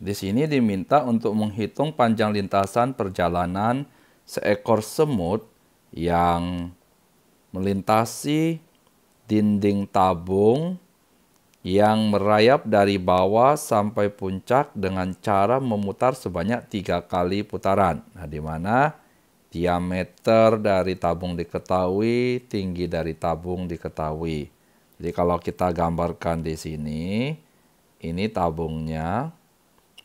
Di sini diminta untuk menghitung panjang lintasan perjalanan seekor semut yang melintasi dinding tabung yang merayap dari bawah sampai puncak dengan cara memutar sebanyak tiga kali putaran. Nah, di mana diameter dari tabung diketahui, tinggi dari tabung diketahui. Jadi kalau kita gambarkan di sini, ini tabungnya,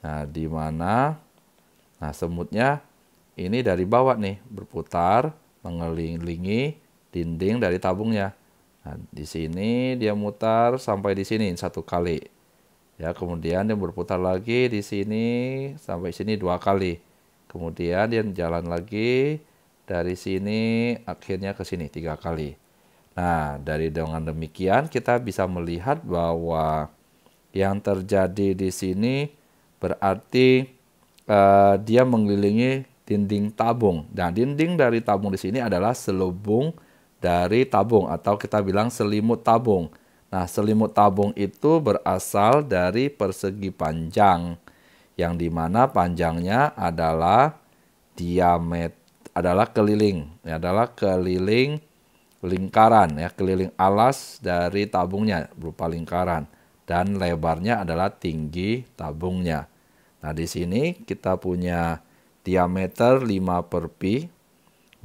Nah, di mana nah semutnya ini dari bawah nih berputar mengelilingi dinding dari tabungnya. Nah, di sini dia mutar sampai di sini satu kali. Ya, kemudian dia berputar lagi di sini sampai sini dua kali. Kemudian dia jalan lagi dari sini akhirnya ke sini tiga kali. Nah, dari dengan demikian kita bisa melihat bahwa yang terjadi di sini berarti uh, dia mengelilingi dinding tabung. Dan nah, dinding dari tabung di sini adalah selubung dari tabung atau kita bilang selimut tabung. Nah, selimut tabung itu berasal dari persegi panjang yang dimana panjangnya adalah diameter adalah keliling, ya, adalah keliling lingkaran ya, keliling alas dari tabungnya berupa lingkaran dan lebarnya adalah tinggi tabungnya. Nah di sini kita punya diameter 5 per pi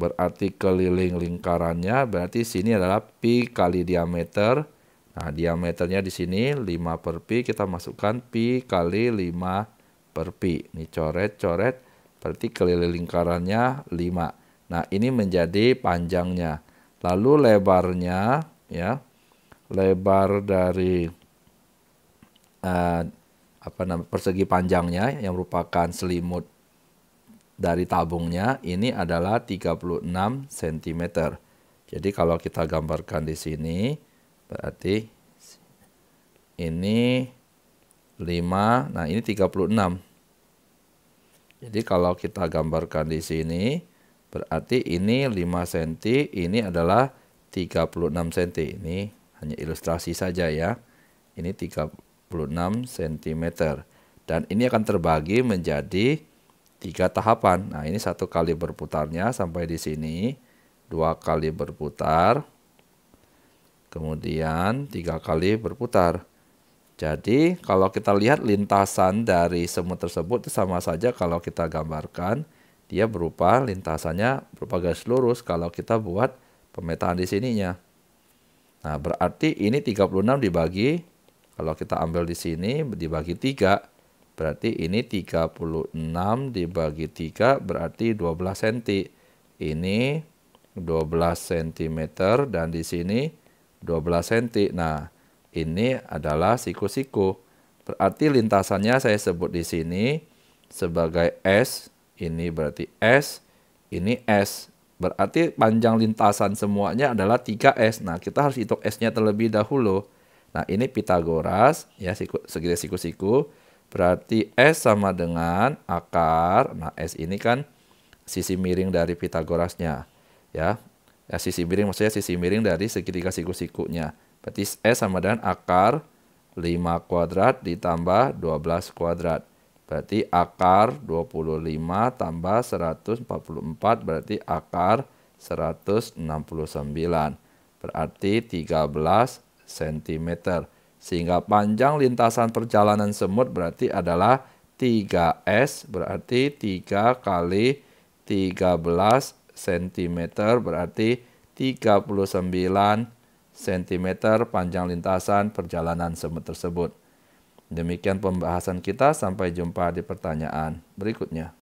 berarti keliling lingkarannya berarti sini adalah pi kali diameter. Nah diameternya di sini 5 per pi kita masukkan pi kali 5 per pi. Ini coret-coret berarti keliling lingkarannya 5. Nah ini menjadi panjangnya. Lalu lebarnya ya lebar dari uh, apa namanya persegi panjangnya yang merupakan selimut dari tabungnya ini adalah 36 cm. Jadi kalau kita gambarkan di sini berarti ini 5, nah ini 36. Jadi kalau kita gambarkan di sini berarti ini 5 cm, ini adalah 36 cm. Ini hanya ilustrasi saja ya. Ini 3 cm. Dan ini akan terbagi menjadi tiga tahapan. Nah, ini satu kali berputarnya sampai di sini, dua kali berputar, kemudian tiga kali berputar. Jadi, kalau kita lihat lintasan dari semut tersebut itu sama saja kalau kita gambarkan dia berupa lintasannya berupa garis lurus kalau kita buat pemetaan di sininya. Nah, berarti ini 36 dibagi kalau kita ambil di sini dibagi 3, berarti ini 36 dibagi 3 berarti 12 cm. Ini 12 cm dan di sini 12 cm. Nah, ini adalah siku-siku. Berarti lintasannya saya sebut di sini sebagai S, ini berarti S, ini S. Berarti panjang lintasan semuanya adalah 3S. Nah, kita harus hitung S-nya terlebih dahulu. Nah, ini Pitagoras ya siku, segitiga siku-siku berarti S sama dengan akar. Nah, S ini kan sisi miring dari Pitagorasnya ya. ya sisi miring maksudnya sisi miring dari segitiga siku-sikunya. Berarti S sama dengan akar 5 kuadrat ditambah 12 kuadrat. Berarti akar 25 tambah 144 berarti akar 169. Berarti 13 cm. Sehingga panjang lintasan perjalanan semut berarti adalah 3S berarti 3 kali 13 cm berarti 39 cm panjang lintasan perjalanan semut tersebut. Demikian pembahasan kita, sampai jumpa di pertanyaan berikutnya.